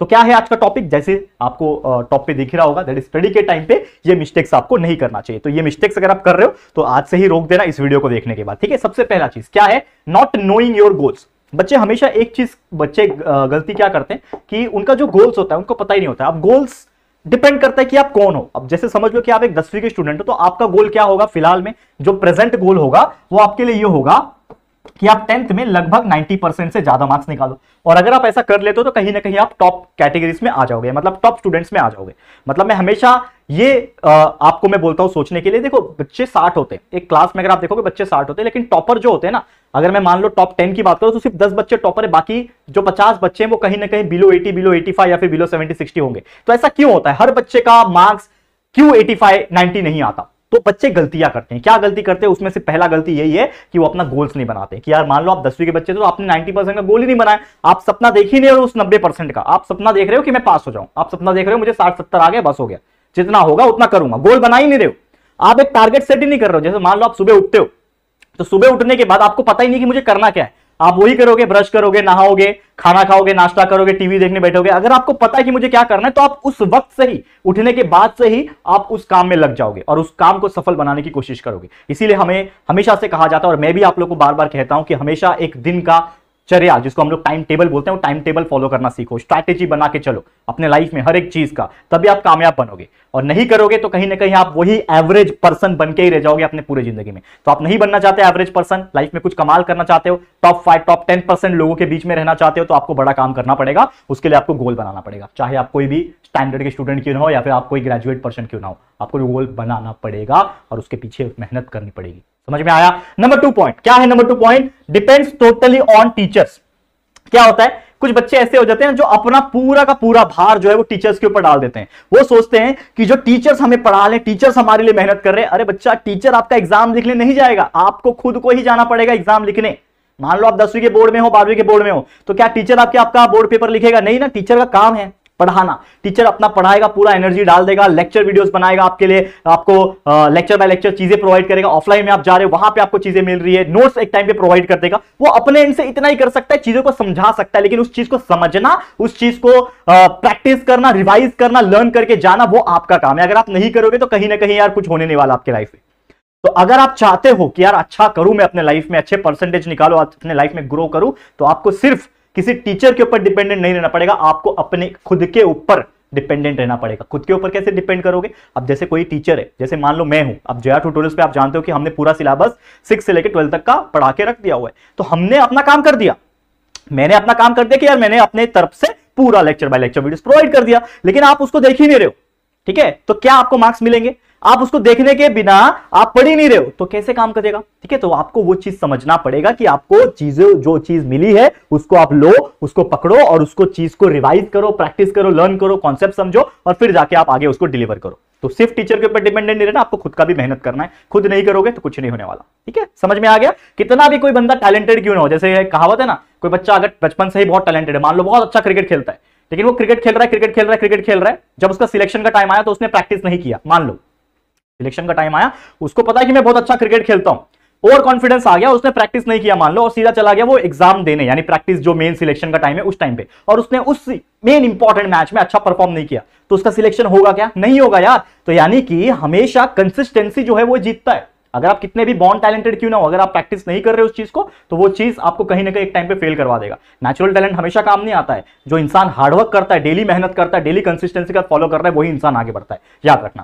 तो क्या है आज का टॉपिक जैसे आपको टॉप पे दिख रहा होगा दैट इज स्टडी के टाइम पे ये मिस्टेक्स आपको नहीं करना चाहिए तो ये मिस्टेक्स अगर आप कर रहे हो तो आज से ही रोक देना इस वीडियो को देखने के बाद ठीक है सबसे पहला चीज क्या है नॉट नोइंग योर गोल्स बच्चे हमेशा एक चीज बच्चे गलती क्या करते हैं कि उनका जो गोल्स होता है उनको पता ही नहीं होता अब गोल्स डिपेंड करता है कि आप कौन हो अब जैसे समझ लो कि आप एक दसवीं के स्टूडेंट हो तो आपका गोल क्या होगा फिलहाल में जो प्रेजेंट गोल होगा वो आपके लिए ये होगा कि आप टेंथ में लगभग 90 परसेंट से ज्यादा मार्क्स निकालो और अगर आप ऐसा कर लेते हो तो कहीं ना कहीं आप टॉप कैटेगरीज में आ जाओगे मतलब टॉप स्टूडेंट्स में आ जाओगे मतलब मैं हमेशा ये आपको मैं बोलता हूँ सोचने के लिए देखो बच्चे साठ होते हैं एक क्लास में अगर आप देखोगे बच्चे साठ होते हैं लेकिन टॉपर जो होते हैं ना अगर मैं मान लो टॉप टेन की बात करूँ तो सिर्फ दस बच्चे टॉपर है बाकी जो पचास बच्चे हैं वो कहीं ना कहीं below eighty below eighty five या फिर बिलो सेवेंटी सिक्सटी होंगे तो ऐसा क्यों होता है हर बच्चे का मार्क्स क्यों एटी फाइव नहीं आता तो बच्चे गलतियां करते हैं क्या गलती करते हैं उसमें से पहला गलती यही है कि वो अपना गोल्स नहीं बनाते कि यार मान लो आप दसवीं के बच्चे तो आपने नाइनटी परसेंट का गोल ही नहीं बनाया आप सपना देख ही नहीं हो उस नब्बे परसेंट का आप सपना देख रहे हो कि मैं पास हो जाऊं आप सपना देख रहे हो मुझे साठ सत्तर आ गया बस हो गया जितना होगा उतना करूंगा गोल बना ही नहीं रहे हो आप एक टारगेट सेट ही नहीं कर रहे हो जैसे मान लो आप सुबह उठते हो तो सुबह उठने के बाद आपको पता ही नहीं कि मुझे करना क्या है आप वही करोगे ब्रश करोगे नहाओगे खाना खाओगे नाश्ता करोगे टीवी देखने बैठोगे अगर आपको पता है कि मुझे क्या करना है तो आप उस वक्त से ही उठने के बाद से ही आप उस काम में लग जाओगे और उस काम को सफल बनाने की कोशिश करोगे इसीलिए हमें हमेशा से कहा जाता है और मैं भी आप लोग को बार बार कहता हूं कि हमेशा एक दिन का चर्या जिसको हम लोग टाइम टेबल बोलते हैं वो टाइम टेबल फॉलो करना सीखो स्ट्रैटेजी बना के चलो अपने लाइफ में हर एक चीज का तभी आप कामयाब बनोगे और नहीं करोगे तो कहीं ना कहीं आप वही एवरेज पर्सन बन के ही रह जाओगे अपने पूरे जिंदगी में तो आप नहीं बनना चाहते एवरेज पर्सन लाइफ में कुछ कमाल करना चाहते हो top five top ten percent लोगों के बीच में रहना चाहते हो तो आपको बड़ा काम करना पड़ेगा उसके लिए आपको गोल बनाना पड़ेगा चाहे आप कोई भी स्टैंडर्ड के स्टूडेंट क्यों ना हो या फिर आप कोई ग्रेजुएट पर्सन क्यों ना हो आपको गोल बनाना पड़ेगा और उसके पीछे मेहनत करनी पड़ेगी समझ में आया नंबर टू पॉइंट क्या है number two point depends totally on teachers क्या होता है कुछ बच्चे ऐसे हो जाते हैं जो अपना पूरा का पूरा भार जो है वो टीचर्स के ऊपर डाल देते हैं वो सोचते हैं कि जो टीचर्स हमें पढ़ा लें टीचर्स हमारे लिए मेहनत कर रहे हैं अरे बच्चा टीचर आपका एग्जाम लिखने नहीं जाएगा आपको खुद को ही जाना पड़ेगा एग्जाम लिखने मान लो आप दसवीं के बोर्ड में हो बारहवीं के बोर्ड में हो तो क्या टीचर आपके आपका बोर्ड पेपर लिखेगा नहीं ना टीचर का काम है पढ़ाना टीचर अपना पढ़ाएगा पूरा एनर्जी डाल देगा लेक्चर वीडियोस बनाएगा आपके लिए आपको लेक्चर बाय लेक्चर चीजें प्रोवाइड करेगा ऑफलाइन में आप जा रहे हो वहां पे आपको चीजें मिल रही है नोट्स एक टाइम पे प्रोवाइड कर देगा वो अपने एंड से इतना ही कर सकता है चीजों को समझा सकता है लेकिन उस चीज को समझना उस चीज को प्रैक्टिस करना रिवाइज करना लर्न करके जाना वो आपका काम है अगर आप नहीं करोगे तो कहीं ना कहीं यार कुछ होने नहीं वाला आपके लाइफ में तो अगर आप चाहते हो कि यार अच्छा करूं मैं अपने लाइफ में अच्छे परसेंटेज निकालो अपने लाइफ में ग्रो करूं तो आपको सिर्फ किसी टीचर के ऊपर डिपेंडेंट नहीं रहना पड़ेगा आपको अपने खुद के ऊपर डिपेंडेंट रहना पड़ेगा खुद के ऊपर कैसे डिपेंड करोगे अब जैसे कोई टीचर है जैसे मान लो मैं हूं अब जया ट्यूटोरियल्स पे आप जानते हो कि हमने पूरा सिलेबस सिक्स से लेकर ट्वेल्थ तक का पढ़ा के रख दिया हुआ है तो हमने अपना काम कर दिया मैंने अपना काम कर दिया कि यार मैंने अपने तरफ से पूरा lecture by lecture video provide कर दिया लेकिन आप उसको देख ही नहीं रहे हो ठीक है तो क्या आपको मार्क्स मिलेंगे आप उसको देखने के बिना आप पढ़ ही नहीं रहे हो तो कैसे काम करेगा ठीक है तो आपको वो चीज समझना पड़ेगा कि आपको चीजें जो चीज मिली है उसको आप लो उसको पकड़ो और उसको चीज को रिवाइज करो प्रैक्टिस करो लर्न करो कॉन्सेप्ट समझो और फिर जाके आप आगे उसको डिलीवर करो तो सिर्फ टीचर के ऊपर डिपेंडेंट नहीं रहना आपको खुद का भी मेहनत करना है खुद नहीं करोगे तो कुछ नहीं होने वाला ठीक है समझ में आ गया कितना भी कोई बंदा टैलेंटेड क्यों ना हो जैसे कहावत है ना कोई बच्चा अगर बचपन से ही बहुत टैलेंटेड है मान लो बहुत अच्छा क्रिकेट खेलता है लेकिन वो क्रिकेट खेल रहा है क्रिकेट खेल रहा है क्रिकेट खेल रहा है जब उसका सिलेक्शन का टाइम आया तो उसने प्रैक्टिस नहीं किया मान लो इलेक्शन का टाइम आया उसको पता है कि मैं बहुत अच्छा क्रिकेट खेलता हूँ ओवर कॉन्फिडेंस आ गया उसने प्रैक्टिस नहीं किया मान लो और सीधा चला गया वो एग्जाम देने यानी प्रैक्टिस जो मेन सिलेक्शन का टाइम है उस टाइम पे और उसने उस मेन इंपॉर्टेंट मैच में अच्छा परफॉर्म नहीं किया तो उसका सिलेक्शन होगा क्या नहीं होगा यार तो यानी कि हमेशा कंसिस्टेंसी जो है वो जीतता है अगर आप कितने भी बॉन्ड टैलेंटेड क्यों ना हो अगर आप प्रैक्टिस नहीं कर रहे उस चीज को तो वो चीज आपको कहीं ना कहीं एक टाइम पे फेल करवा देगा नेचुरल टैलेंट हमेशा काम नहीं आता है जो इंसान हार्डवर्क करता है डेली मेहनत करता है डेली कंसिस्टेंसी का फॉलो करता है वही इंसान आगे बढ़ता है याद रखना